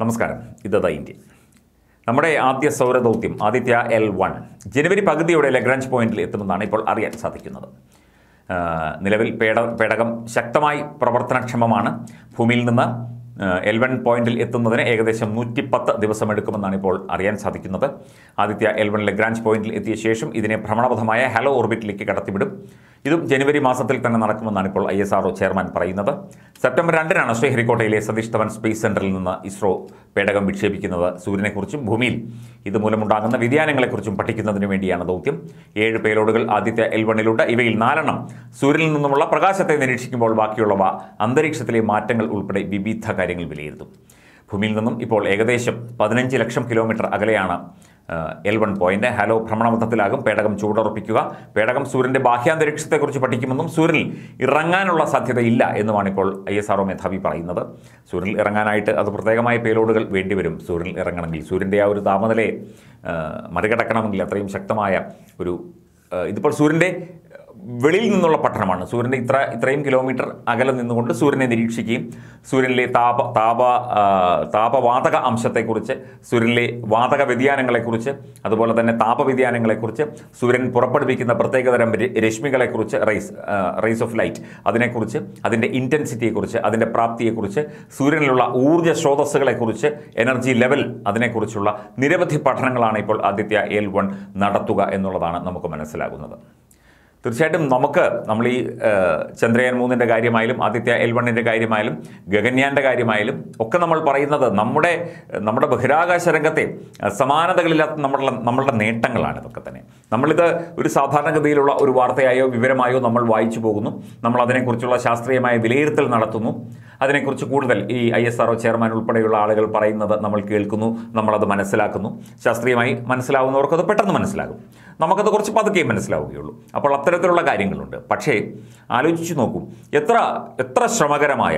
നമസ്കാരം the India നമ്മുടെ ആദ്യ സൗരദൗത്യം ആദിത്യ എൽ വൺ ജനുവരി പകുതിയോടെ ലഗ്രാഞ്ച് പോയിന്റിൽ എത്തുമെന്നാണ് ഇപ്പോൾ അറിയാൻ സാധിക്കുന്നത് നിലവിൽ പേട പേടകം ശക്തമായി പ്രവർത്തനക്ഷമമാണ് ഭൂമിയിൽ നിന്ന് എൽ വൺ പോയിന്റിൽ എത്തുന്നതിന് ഏകദേശം ദിവസം ദിവസമെടുക്കുമെന്നാണ് ഇപ്പോൾ അറിയാൻ സാധിക്കുന്നത് ആദിത്യ എൽ വൺ ലഗ്രാഞ്ച് പോയിന്റിൽ എത്തിയ ശേഷം ഇതിനെ ഭ്രമണപഥമായ ഹലോ ഓർബിറ്റിലേക്ക് കടത്തിവിടും ഇതും ജനുവരി മാസത്തിൽ തന്നെ നടക്കുമെന്നാണ് ഇപ്പോൾ ഐ എസ് ആർഒ ചെയർമാൻ പറയുന്നത് സെപ്റ്റംബർ രണ്ടിനാണ് ശ്രീഹരിക്കോട്ടയിലെ സതീഷ് ധവൻ സ്പേസ് സെന്ററിൽ നിന്ന് ഇസ്രോ പേടകം വിക്ഷേപിക്കുന്നത് സൂര്യനെക്കുറിച്ചും ഭൂമിയിൽ ഇതുമൂലമുണ്ടാകുന്ന വ്യതിയാനങ്ങളെക്കുറിച്ചും പഠിക്കുന്നതിന് വേണ്ടിയാണ് ദൗത്യം ഏഴ് പേലോഡുകൾ ആദ്യത്തെ എൽ വണ്ണിലുണ്ട് ഇവയിൽ നാലെണ്ണം സൂര്യനിൽ നിന്നുമുള്ള പ്രകാശത്തെ നിരീക്ഷിക്കുമ്പോൾ ബാക്കിയുള്ളവ അന്തരീക്ഷത്തിലെ മാറ്റങ്ങൾ ഉൾപ്പെടെ വിവിധ കാര്യങ്ങൾ വിലയിരുത്തും ഭൂമിയിൽ നിന്നും ഇപ്പോൾ ഏകദേശം പതിനഞ്ച് ലക്ഷം കിലോമീറ്റർ അകലെയാണ് എൽ വൺ പോയിന്റ് ഹലോ ഭ്രമണപഥത്തിലാകും പേടകം ചൂടുറപ്പിക്കുക പേടകം സൂര്യൻ്റെ ബാഹ്യാന്തരീക്ഷത്തെക്കുറിച്ച് പഠിക്കുമെന്നും സൂര്യനിൽ ഇറങ്ങാനുള്ള സാധ്യതയില്ല എന്നുമാണ് ഇപ്പോൾ ഐ എസ് ആർഒ മേധാവി പറയുന്നത് സൂര്യനിൽ ഇറങ്ങാനായിട്ട് അത് പ്രത്യേകമായ പേലോഡുകൾ വേണ്ടിവരും സൂര്യനിൽ ഇറങ്ങണമെങ്കിൽ സൂര്യൻ്റെ ആ ഒരു താപനിലയെ മറികടക്കണമെങ്കിൽ അത്രയും ശക്തമായ ഒരു ഇതിപ്പോൾ സൂര്യൻ്റെ വെളിയിൽ നിന്നുള്ള പഠനമാണ് സൂര്യൻ്റെ ഇത്ര ഇത്രയും കിലോമീറ്റർ അകലെ നിന്നുകൊണ്ട് സൂര്യനെ നിരീക്ഷിക്കുകയും സൂര്യനിലെ താപ താപ താപവാതക അംശത്തെക്കുറിച്ച് സൂര്യനിലെ വാതക വ്യതിയാനങ്ങളെക്കുറിച്ച് അതുപോലെ തന്നെ താപവ്യതിയാനങ്ങളെക്കുറിച്ച് സൂര്യൻ പുറപ്പെടുവിക്കുന്ന പ്രത്യേകതരം രശ്മികളെക്കുറിച്ച് റൈസ് റൈസ് ഓഫ് ലൈറ്റ് അതിനെക്കുറിച്ച് അതിൻ്റെ ഇൻറ്റൻസിറ്റിയെക്കുറിച്ച് അതിൻ്റെ പ്രാപ്തിയെക്കുറിച്ച് സൂര്യനിലുള്ള ഊർജ്ജ സ്രോതസ്സുകളെക്കുറിച്ച് എനർജി ലെവൽ അതിനെക്കുറിച്ചുള്ള നിരവധി പഠനങ്ങളാണ് ഇപ്പോൾ ആദിത്യ എൽ വൺ നടത്തുക എന്നുള്ളതാണ് നമുക്ക് മനസ്സിലാകുന്നത് തീർച്ചയായിട്ടും നമുക്ക് നമ്മൾ ഈ ചന്ദ്രയാൻ മൂന്നിൻ്റെ കാര്യമായാലും ആദിത്യ എൽ വണ്ണിൻ്റെ കാര്യമായാലും ഗഗന്യാൻ്റെ കാര്യമായാലും ഒക്കെ നമ്മൾ പറയുന്നത് നമ്മുടെ നമ്മുടെ ബഹിരാകാശ രംഗത്തെ സമാനതകളില്ലാത്ത നമ്മളുടെ നമ്മളുടെ നേട്ടങ്ങളാണ് ഇതൊക്കെ തന്നെ നമ്മളിത് ഒരു സാധാരണഗതിയിലുള്ള ഒരു വാർത്തയായോ വിവരമായോ നമ്മൾ വായിച്ചു പോകുന്നു നമ്മൾ അതിനെക്കുറിച്ചുള്ള ശാസ്ത്രീയമായ വിലയിരുത്തൽ നടത്തുന്നു അതിനെക്കുറിച്ച് കൂടുതൽ ഈ ഐ എസ് ആർ ചെയർമാൻ ഉൾപ്പെടെയുള്ള ആളുകൾ പറയുന്നത് നമ്മൾ കേൾക്കുന്നു നമ്മളത് മനസ്സിലാക്കുന്നു ശാസ്ത്രീയമായി മനസ്സിലാവുന്നവർക്കത് പെട്ടെന്ന് മനസ്സിലാകും നമുക്കത് കുറച്ച് പതുക്കെ മനസ്സിലാവുകയുള്ളൂ അപ്പോൾ അത്തരത്തിലുള്ള കാര്യങ്ങളുണ്ട് പക്ഷേ ആലോചിച്ച് നോക്കൂ എത്ര എത്ര ശ്രമകരമായ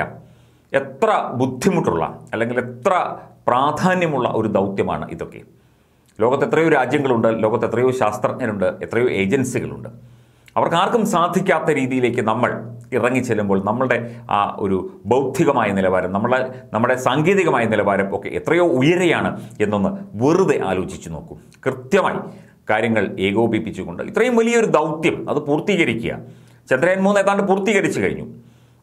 എത്ര ബുദ്ധിമുട്ടുള്ള അല്ലെങ്കിൽ എത്ര പ്രാധാന്യമുള്ള ഒരു ദൗത്യമാണ് ഇതൊക്കെ ലോകത്ത് എത്രയോ രാജ്യങ്ങളുണ്ട് ലോകത്ത് എത്രയോ ശാസ്ത്രജ്ഞരുണ്ട് എത്രയോ ഏജൻസികളുണ്ട് അവർക്ക് ആർക്കും സാധിക്കാത്ത രീതിയിലേക്ക് നമ്മൾ ഇറങ്ങിച്ചെല്ലുമ്പോൾ നമ്മളുടെ ആ ഒരു ബൗദ്ധികമായ നിലവാരം നമ്മുടെ നമ്മുടെ സാങ്കേതികമായ നിലവാരം ഒക്കെ എത്രയോ ഉയരെയാണ് എന്നൊന്ന് വെറുതെ ആലോചിച്ച് നോക്കൂ കൃത്യമായി കാര്യങ്ങൾ ഏകോപിപ്പിച്ചുകൊണ്ട് ഇത്രയും വലിയൊരു ദൗത്യം അത് പൂർത്തീകരിക്കുക ചന്ദ്രയാൻ മൂന്ന് ഏതാണ്ട് പൂർത്തീകരിച്ചു കഴിഞ്ഞു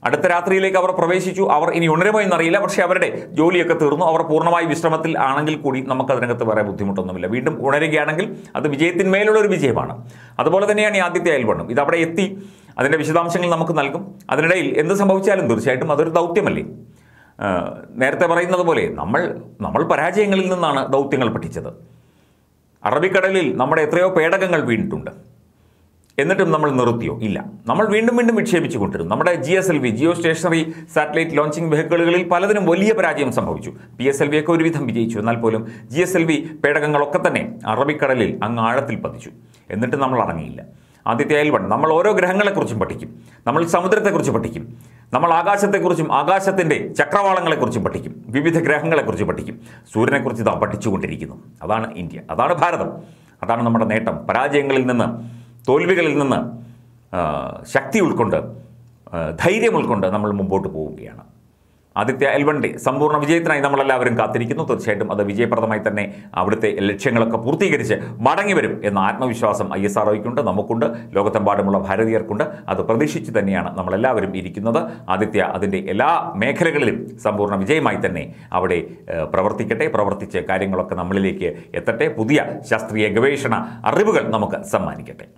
അടുത്ത രാത്രിയിലേക്ക് അവർ പ്രവേശിച്ചു അവർ ഇനി ഉണരുമോ എന്നറിയില്ല പക്ഷേ അവരുടെ ജോലിയൊക്കെ തീർന്നു അവർ പൂർണ്ണമായി വിശ്രമത്തിൽ ആണെങ്കിൽ കൂടി നമുക്ക് അതിനകത്ത് വേറെ ബുദ്ധിമുട്ടൊന്നുമില്ല വീണ്ടും ഉണരുകയാണെങ്കിൽ അത് വിജയത്തിന്മേലുള്ള ഒരു വിജയമാണ് അതുപോലെ തന്നെയാണ് ഈ ആദ്യത്തെ അയൽവണ്ണം ഇത് അവിടെ എത്തി അതിൻ്റെ വിശദാംശങ്ങൾ നമുക്ക് നൽകും അതിനിടയിൽ എന്ത് സംഭവിച്ചാലും തീർച്ചയായിട്ടും അതൊരു ദൗത്യമല്ലേ നേരത്തെ പറയുന്നത് പോലെ നമ്മൾ നമ്മൾ പരാജയങ്ങളിൽ നിന്നാണ് ദൗത്യങ്ങൾ പഠിച്ചത് അറബിക്കടലിൽ നമ്മുടെ എത്രയോ പേടകങ്ങൾ വീണിട്ടുണ്ട് എന്നിട്ടും നമ്മൾ നിർത്തിയോ ഇല്ല നമ്മൾ വീണ്ടും വീണ്ടും വിക്ഷേപിച്ചു കൊണ്ടിരുന്നു നമ്മുടെ G S L V geostationary satellite launching വെഹിക്കിളുകളിൽ പലതിനും വലിയ പരാജയം സംഭവിച്ചു പി എസ് എൽ വി ഒക്കെ ഒരുവിധം വിജയിച്ചു എന്നാൽ പോലും ജി എസ് എൽ വി പേടകങ്ങളൊക്കെ തന്നെ അറബിക്കടലിൽ അങ്ങ് ആഴത്തിൽ പതിച്ചു എന്നിട്ട് നമ്മൾ അടങ്ങിയില്ല ആദ്യത്തെ അയൽവൺ നമ്മൾ ഓരോ ഗ്രഹങ്ങളെക്കുറിച്ചും പഠിക്കും നമ്മൾ സമുദ്രത്തെക്കുറിച്ച് പഠിക്കും നമ്മൾ ആകാശത്തെക്കുറിച്ചും ആകാശത്തിൻ്റെ ചക്രവാളങ്ങളെക്കുറിച്ചും പഠിക്കും വിവിധ ഗ്രഹങ്ങളെക്കുറിച്ച് പഠിക്കും സൂര്യനെക്കുറിച്ച് ഇതാ പഠിച്ചുകൊണ്ടിരിക്കുന്നു അതാണ് ഇന്ത്യ അതാണ് ഭാരതം അതാണ് നമ്മുടെ നേട്ടം പരാജയങ്ങളിൽ നിന്ന് തോൽവികളിൽ നിന്ന് ശക്തി ഉൾക്കൊണ്ട് ധൈര്യം ഉൾക്കൊണ്ട് നമ്മൾ മുമ്പോട്ട് പോവുകയാണ് ആദിത്യ എൽവണ്ടി സമ്പൂർണ്ണ വിജയത്തിനായി നമ്മളെല്ലാവരും കാത്തിരിക്കുന്നു തീർച്ചയായിട്ടും അത് വിജയപ്രദമായി തന്നെ അവിടുത്തെ ലക്ഷ്യങ്ങളൊക്കെ പൂർത്തീകരിച്ച് മടങ്ങി വരും എന്ന ആത്മവിശ്വാസം ഐ എസ് ആർഒയ്ക്കുണ്ട് നമുക്കുണ്ട് ലോകത്തെമ്പാടുമുള്ള ഭാരതീയർക്കുണ്ട് അത് പ്രതീക്ഷിച്ച് തന്നെയാണ് നമ്മളെല്ലാവരും ഇരിക്കുന്നത് ആദിത്യ അതിൻ്റെ എല്ലാ മേഖലകളിലും സമ്പൂർണ്ണ വിജയമായി തന്നെ അവിടെ പ്രവർത്തിക്കട്ടെ പ്രവർത്തിച്ച് കാര്യങ്ങളൊക്കെ നമ്മളിലേക്ക് എത്തട്ടെ പുതിയ ശാസ്ത്രീയ ഗവേഷണ അറിവുകൾ നമുക്ക് സമ്മാനിക്കട്ടെ